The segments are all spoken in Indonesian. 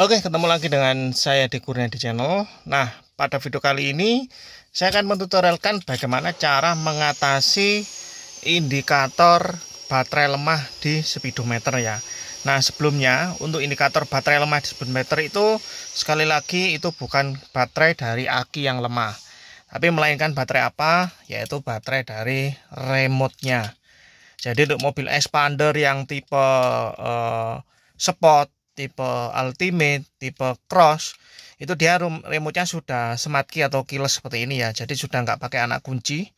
Oke, ketemu lagi dengan saya di Kurnia di channel. Nah, pada video kali ini saya akan mentutorialkan bagaimana cara mengatasi indikator baterai lemah di speedometer ya. Nah, sebelumnya untuk indikator baterai lemah di speedometer itu sekali lagi itu bukan baterai dari aki yang lemah. Tapi melainkan baterai apa? Yaitu baterai dari remote-nya. Jadi untuk mobil expander yang tipe eh, sport tipe Ultimate, tipe Cross itu dia remote-nya sudah smart key atau keyless seperti ini ya. Jadi sudah nggak pakai anak kunci.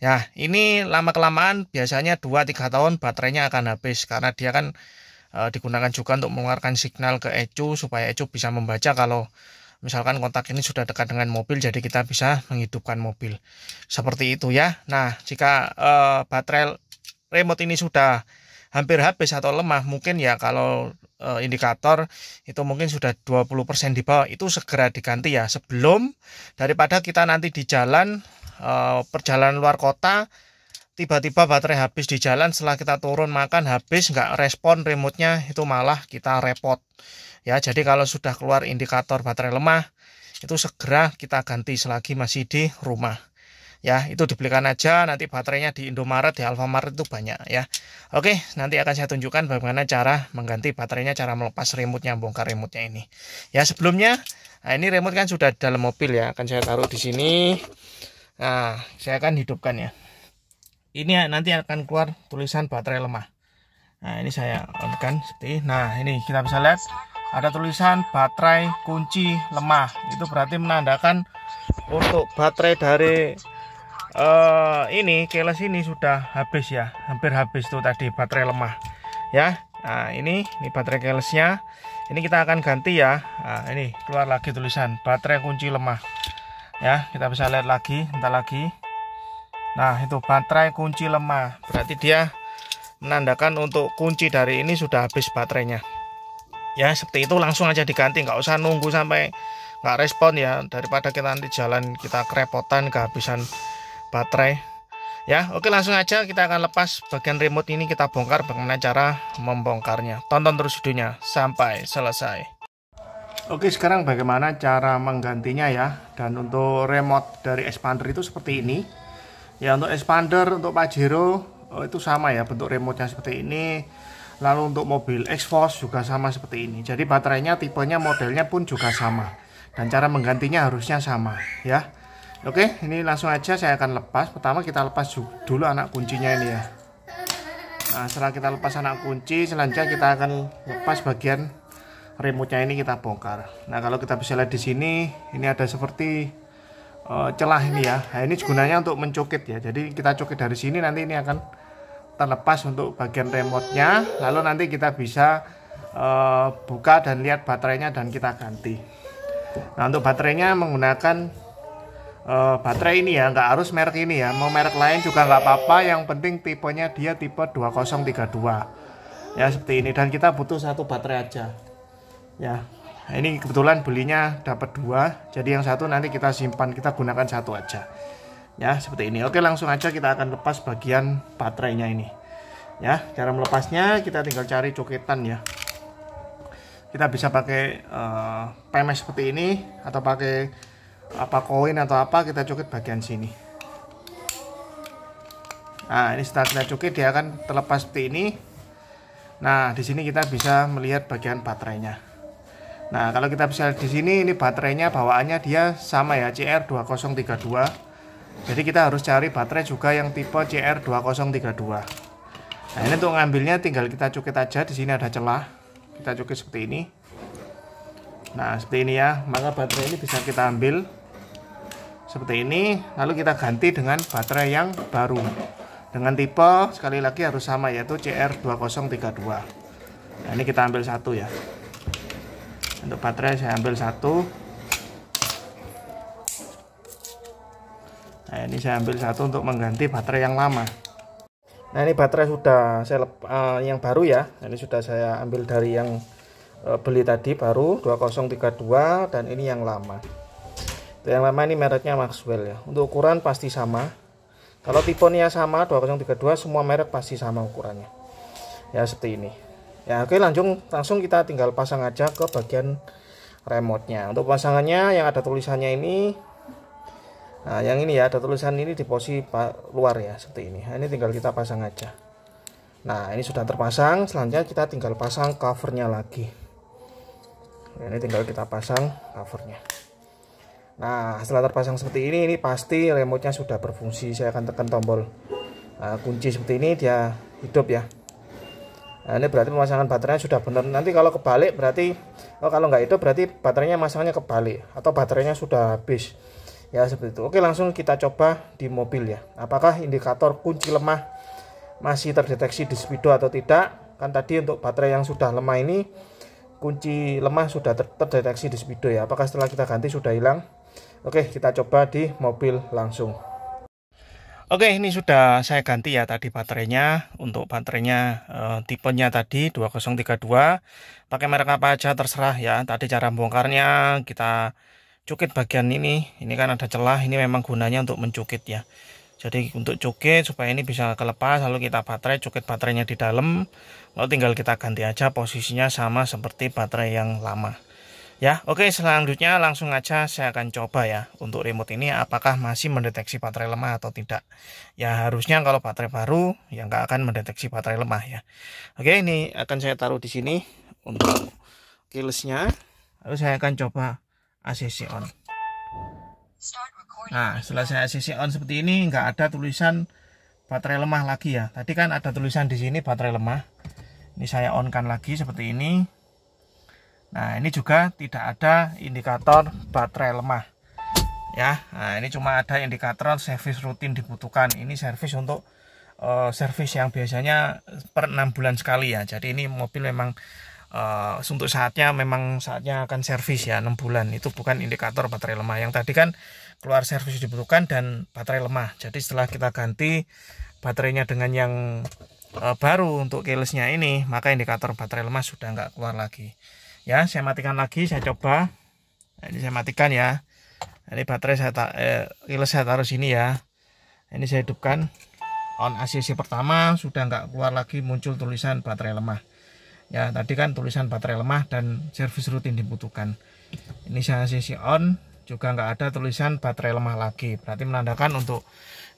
Ya, ini lama-kelamaan biasanya 2-3 tahun baterainya akan habis karena dia kan e, digunakan juga untuk mengeluarkan signal ke ECU supaya ECU bisa membaca kalau misalkan kontak ini sudah dekat dengan mobil jadi kita bisa menghidupkan mobil. Seperti itu ya. Nah, jika e, baterai remote ini sudah hampir habis atau lemah mungkin ya kalau uh, indikator itu mungkin sudah 20% di bawah itu segera diganti ya sebelum daripada kita nanti di jalan uh, perjalanan luar kota tiba-tiba baterai habis di jalan setelah kita turun makan habis nggak respon remote-nya itu malah kita repot ya jadi kalau sudah keluar indikator baterai lemah itu segera kita ganti selagi masih di rumah ya itu dibelikan aja nanti baterainya di Indomaret di Alfamart itu banyak ya oke nanti akan saya tunjukkan bagaimana cara mengganti baterainya cara melepas remote nya bongkar remote nya ini ya sebelumnya nah ini remote kan sudah dalam mobil ya akan saya taruh di sini nah saya akan hidupkan ya ini nanti akan keluar tulisan baterai lemah nah ini saya on kan seperti nah ini kita bisa lihat ada tulisan baterai kunci lemah itu berarti menandakan untuk baterai dari uh, ini keles ini sudah habis ya hampir habis tuh tadi baterai lemah ya nah ini ini baterai kelesnya ini kita akan ganti ya nah, ini keluar lagi tulisan baterai kunci lemah ya kita bisa lihat lagi entah lagi nah itu baterai kunci lemah berarti dia menandakan untuk kunci dari ini sudah habis baterainya ya seperti itu langsung aja diganti nggak usah nunggu sampai nggak respon ya daripada kita nanti jalan kita kerepotan kehabisan baterai ya oke langsung aja kita akan lepas bagian remote ini kita bongkar bagaimana cara membongkarnya tonton terus videonya sampai selesai Oke sekarang bagaimana cara menggantinya ya dan untuk remote dari expander itu seperti ini ya untuk expander untuk Pajero oh, itu sama ya bentuk remote nya seperti ini lalu untuk mobil X-Force juga sama seperti ini jadi baterainya tipenya modelnya pun juga sama dan cara menggantinya harusnya sama ya Oke, ini langsung aja saya akan lepas. Pertama kita lepas dulu anak kuncinya ini ya. Nah, setelah kita lepas anak kunci, selanjutnya kita akan lepas bagian remote-nya ini kita bongkar. Nah, kalau kita bisa lihat di sini, ini ada seperti uh, celah ini ya. Nah, ini gunanya untuk mencokit ya. Jadi kita cokit dari sini nanti ini akan terlepas untuk bagian remote-nya. Lalu nanti kita bisa uh, buka dan lihat baterainya dan kita ganti. Nah, untuk baterainya menggunakan uh, baterai ini ya nggak harus merek ini ya mau merek lain juga nggak apa-apa yang penting tipenya dia tipe 2032 ya seperti ini dan kita butuh satu baterai aja ya ini kebetulan belinya dapat dua jadi yang satu nanti kita simpan kita gunakan satu aja ya seperti ini oke langsung aja kita akan lepas bagian baterainya ini ya cara melepasnya kita tinggal cari coketan ya kita bisa pakai uh, eh, pemes seperti ini atau pakai apa koin atau apa kita cukit bagian sini nah ini setelah kita cukit dia akan terlepas seperti ini nah di sini kita bisa melihat bagian baterainya nah kalau kita bisa di sini ini baterainya bawaannya dia sama ya CR2032 jadi kita harus cari baterai juga yang tipe CR2032 nah ini untuk ngambilnya tinggal kita cukit aja di sini ada celah kita cukit seperti ini nah seperti ini ya maka baterai ini bisa kita ambil seperti ini lalu kita ganti dengan baterai yang baru dengan tipe sekali lagi harus sama yaitu CR2032 nah, ini kita ambil satu ya untuk baterai saya ambil satu nah ini saya ambil satu untuk mengganti baterai yang lama nah ini baterai sudah saya uh, yang baru ya nah, ini sudah saya ambil dari yang uh, beli tadi baru 2032 dan ini yang lama yang lama ini mereknya Maxwell ya untuk ukuran pasti sama kalau tipe nya sama 2032 semua merek pasti sama ukurannya ya seperti ini ya oke langsung langsung kita tinggal pasang aja ke bagian remote nya untuk pasangannya yang ada tulisannya ini nah yang ini ya ada tulisan ini di posisi luar ya seperti ini nah, ini tinggal kita pasang aja nah ini sudah terpasang selanjutnya kita tinggal pasang covernya lagi nah, ini tinggal kita pasang covernya Nah setelah terpasang seperti ini, ini pasti remote-nya sudah berfungsi. Saya akan tekan tombol nah, kunci seperti ini, dia hidup ya. Nah, ini berarti pemasangan baterainya sudah benar. Nanti kalau kebalik berarti oh, kalau nggak itu berarti baterainya masangnya kebalik atau baterainya sudah habis. Ya seperti itu. Oke, langsung kita coba di mobil ya. Apakah indikator kunci lemah masih terdeteksi di speedo atau tidak? Kan tadi untuk baterai yang sudah lemah ini kunci lemah sudah ter terdeteksi di speedo ya. Apakah setelah kita ganti sudah hilang? Oke, kita coba di mobil langsung. Oke, ini sudah saya ganti ya tadi baterainya. Untuk baterainya e, tipenya tadi 2032. Pakai merek apa aja terserah ya. Tadi cara bongkarnya kita cukit bagian ini. Ini kan ada celah, ini memang gunanya untuk mencukit ya. Jadi untuk cukit supaya ini bisa kelepas lalu kita baterai, cukit baterainya di dalam. Lalu tinggal kita ganti aja posisinya sama seperti baterai yang lama. Ya, oke selanjutnya langsung aja saya akan coba ya untuk remote ini apakah masih mendeteksi baterai lemah atau tidak. Ya harusnya kalau baterai baru ya nggak akan mendeteksi baterai lemah ya. Oke ini akan saya taruh di sini untuk keylessnya. Lalu saya akan coba ACC on. Nah setelah saya ACC on seperti ini nggak ada tulisan baterai lemah lagi ya. Tadi kan ada tulisan di sini baterai lemah. Ini saya onkan lagi seperti ini Nah, ini juga tidak ada indikator baterai lemah. Ya, nah ini cuma ada indikator servis rutin dibutuhkan. Ini servis untuk uh, eh, servis yang biasanya per 6 bulan sekali ya. Jadi ini mobil memang uh, untuk saatnya memang saatnya akan servis ya enam bulan. Itu bukan indikator baterai lemah. Yang tadi kan keluar servis dibutuhkan dan baterai lemah. Jadi setelah kita ganti baterainya dengan yang uh, baru untuk keylessnya ini, maka indikator baterai lemah sudah nggak keluar lagi ya saya matikan lagi saya coba nah, ini saya matikan ya nah, ini baterai saya eh, rilis saya taruh sini ya ini saya hidupkan on ACC pertama sudah nggak keluar lagi muncul tulisan baterai lemah ya tadi kan tulisan baterai lemah dan servis rutin dibutuhkan ini saya ACC on juga nggak ada tulisan baterai lemah lagi berarti menandakan untuk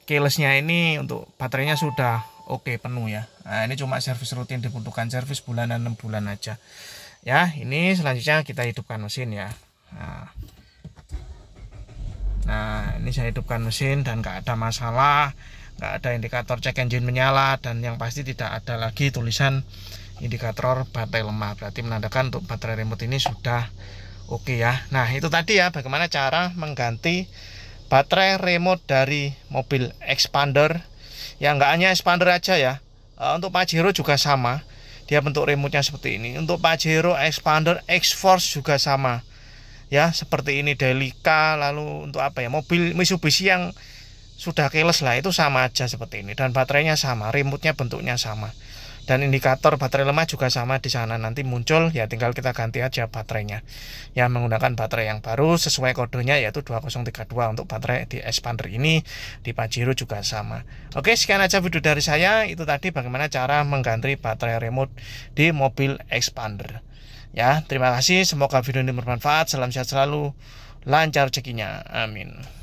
keylessnya ini untuk baterainya sudah oke okay, penuh ya nah, ini cuma servis rutin dibutuhkan servis bulanan 6 bulan aja ya ini selanjutnya kita hidupkan mesin ya nah, nah ini saya hidupkan mesin dan gak ada masalah gak ada indikator check engine menyala dan yang pasti tidak ada lagi tulisan indikator baterai lemah berarti menandakan untuk baterai remote ini sudah oke okay ya nah itu tadi ya bagaimana cara mengganti baterai remote dari mobil expander yang nggak hanya expander aja ya eh, untuk Pajero juga sama dia bentuk remote-nya seperti ini untuk Pajero Expander X-Force juga sama ya seperti ini Delica lalu untuk apa ya mobil Mitsubishi yang sudah keles lah itu sama aja seperti ini dan baterainya sama remote-nya bentuknya sama dan indikator baterai lemah juga sama di sana nanti muncul ya tinggal kita ganti aja baterainya ya menggunakan baterai yang baru sesuai kodenya yaitu 2032 untuk baterai di expander ini di Pajero juga sama oke sekian aja video dari saya itu tadi bagaimana cara mengganti baterai remote di mobil expander ya terima kasih semoga video ini bermanfaat salam sehat selalu lancar rezekinya amin